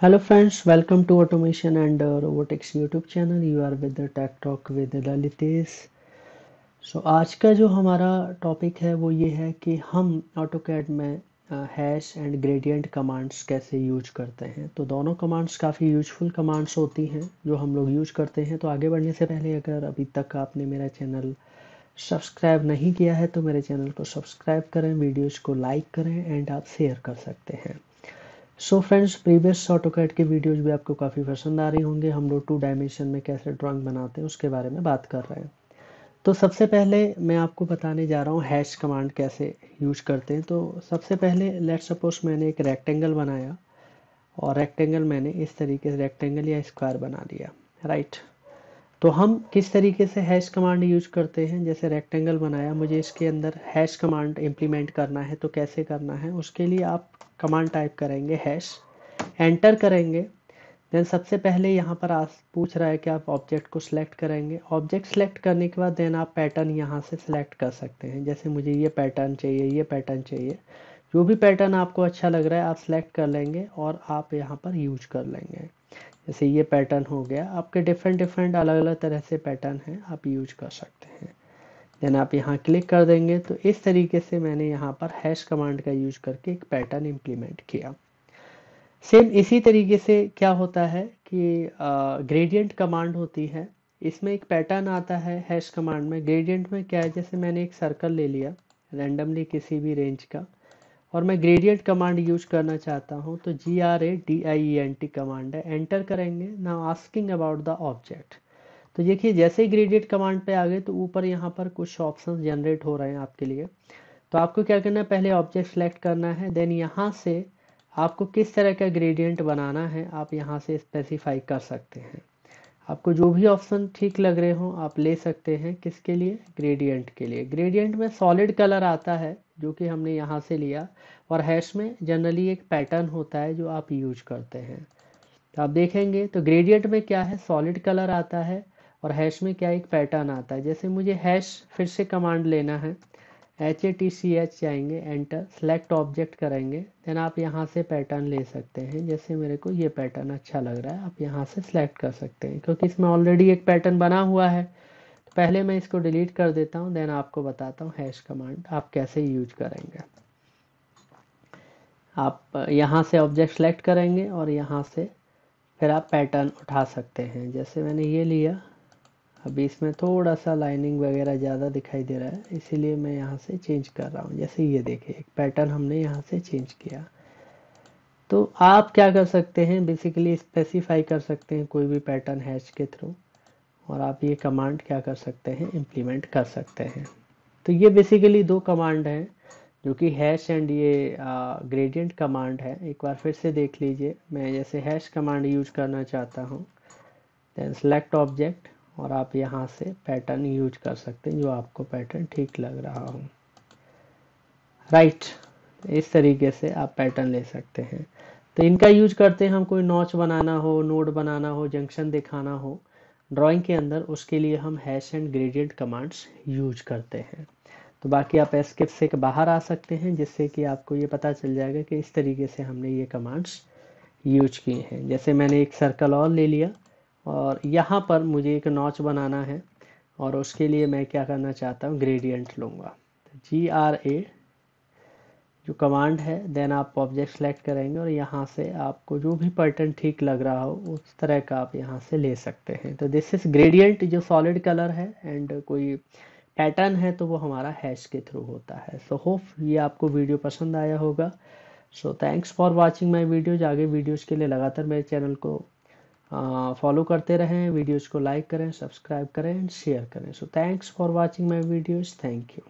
Hello friends welcome to automation and uh, robotics youtube channel you are with the tech talk with Lalitesh आज का जो हमारा topic है वो ये है कि हम ऑटो कैड में हैश एंड ग्रेडियंट कमांड्स कैसे यूज करते हैं तो दोनों कमांड्स काफ़ी यूजफुल कमांड्स होती हैं जो हम लोग यूज करते हैं तो आगे बढ़ने से पहले अगर अभी तक आपने मेरा चैनल सब्सक्राइब नहीं किया है तो मेरे चैनल को सब्सक्राइब करें वीडियोज़ को लाइक करें एंड आप शेयर कर सकते हैं सो फ्रेंड्स प्रीवियस कैट के वीडियोज भी आपको काफ़ी पसंद आ रही होंगे हम लोग टू डायमेंशन में कैसे ड्राइंग बनाते हैं उसके बारे में बात कर रहे हैं तो सबसे पहले मैं आपको बताने जा रहा हूँ हैश कमांड कैसे यूज करते हैं तो सबसे पहले लेट सपोज मैंने एक रेक्टेंगल बनाया और रेक्टेंगल मैंने इस तरीके से रेक्टेंगल या स्क्वायर बना लिया राइट right. तो हम किस तरीके से हैश कमांड यूज करते हैं जैसे रेक्टेंगल बनाया मुझे इसके अंदर हैश कमांड इम्प्लीमेंट करना है तो कैसे करना है उसके लिए आप कमांड टाइप करेंगे हैश एंटर करेंगे देन सबसे पहले यहाँ पर आप पूछ रहा है कि आप ऑब्जेक्ट को सिलेक्ट करेंगे ऑब्जेक्ट सिलेक्ट करने के बाद देन आप पैटर्न यहाँ से सिलेक्ट कर सकते हैं जैसे मुझे ये पैटर्न चाहिए ये पैटर्न चाहिए जो भी पैटर्न आपको अच्छा लग रहा है आप सिलेक्ट कर लेंगे और आप यहाँ पर यूज कर लेंगे जैसे ये पैटर्न हो गया आपके डिफरेंट डिफरेंट अलग अलग तरह से पैटर्न हैं आप यूज कर सकते हैं देन आप यहाँ क्लिक कर देंगे तो इस तरीके से मैंने यहाँ पर हैश कमांड का यूज करके एक पैटर्न इम्प्लीमेंट किया सेम इसी तरीके से क्या होता है कि ग्रेडियंट कमांड होती है इसमें एक पैटर्न आता है हैश कमांड में ग्रेडियंट में क्या है जैसे मैंने एक सर्कल ले लिया रैंडमली किसी भी रेंज का और मैं ग्रेडियंट कमांड यूज करना चाहता हूँ तो G R A D I N T command है एंटर करेंगे now asking about the object तो देखिए जैसे ही ग्रेडियंट कमांड पे आ गए तो ऊपर यहाँ पर कुछ ऑप्शन जनरेट हो रहे हैं आपके लिए तो आपको क्या करना है पहले ऑब्जेक्ट सेलेक्ट करना है देन यहाँ से आपको किस तरह का ग्रेडियंट बनाना है आप यहाँ से स्पेसिफाई कर सकते हैं आपको जो भी ऑप्शन ठीक लग रहे हो आप ले सकते हैं किसके लिए ग्रेडियंट के लिए ग्रेडियंट में सॉलिड कलर आता है जो कि हमने यहाँ से लिया और हैश में जनरली एक पैटर्न होता है जो आप यूज करते हैं तो आप देखेंगे तो ग्रेडियंट में क्या है सॉलिड कलर आता है और हैश में क्या एक पैटर्न आता है जैसे मुझे हैश फिर से कमांड लेना है H A T C H जाएंगे एंटर सेलेक्ट ऑब्जेक्ट करेंगे देन आप यहाँ से पैटर्न ले सकते हैं जैसे मेरे को ये पैटर्न अच्छा लग रहा है आप यहाँ से सेलेक्ट कर सकते हैं क्योंकि इसमें ऑलरेडी एक पैटर्न बना हुआ है तो पहले मैं इसको डिलीट कर देता हूँ देन आपको बताता हूँ हैश कमांड आप कैसे यूज करेंगे आप यहाँ से ऑब्जेक्ट सेलेक्ट करेंगे और यहाँ से फिर आप पैटर्न उठा सकते हैं जैसे मैंने ये लिया अभी इसमें थोड़ा सा लाइनिंग वगैरह ज़्यादा दिखाई दे रहा है इसीलिए मैं यहाँ से चेंज कर रहा हूँ जैसे ये देखिए एक पैटर्न हमने यहाँ से चेंज किया तो आप क्या कर सकते हैं बेसिकली स्पेसिफाई कर सकते हैं कोई भी पैटर्न हैच के थ्रू और आप ये कमांड क्या कर सकते हैं इम्प्लीमेंट कर सकते हैं तो ये बेसिकली दो कमांड हैं जो कि हैश एंड ये ग्रेडियंट कमांड है एक बार फिर से देख लीजिए मैं जैसे हैश कमांड यूज करना चाहता हूँ देन सेलेक्ट ऑब्जेक्ट और आप यहाँ से पैटर्न यूज कर सकते हैं जो आपको पैटर्न ठीक लग रहा हो राइट right, इस तरीके से आप पैटर्न ले सकते हैं तो इनका यूज करते हैं हम कोई नॉच बनाना हो नोड बनाना हो जंक्शन दिखाना हो ड्राइंग के अंदर उसके लिए हम hatch and gradient commands use करते हैं तो बाकी आप एस्केप से बाहर आ सकते हैं जिससे कि आपको ये पता चल जाएगा कि इस तरीके से हमने ये कमांड्स यूज किए हैं जैसे मैंने एक सर्कल और ले लिया और यहाँ पर मुझे एक नॉच बनाना है और उसके लिए मैं क्या करना चाहता हूँ ग्रेडियंट लूँगा जी आर ए जो कमांड है देन आप ऑब्जेक्ट सेलेक्ट करेंगे और यहाँ से आपको जो भी पैटर्न ठीक लग रहा हो उस तरह का आप यहाँ से ले सकते हैं तो दिस इज़ ग्रेडियंट जो सॉलिड कलर है एंड कोई पैटर्न है तो वो हमारा हैश के थ्रू होता है सो so, होप ये आपको वीडियो पसंद आया होगा so thanks for watching my videos आगे वीडियोज के लिए लगातार मेरे चैनल को फॉलो करते रहें वीडियोज़ को लाइक करें सब्सक्राइब करें एंड शेयर करें so thanks for watching my videos thank you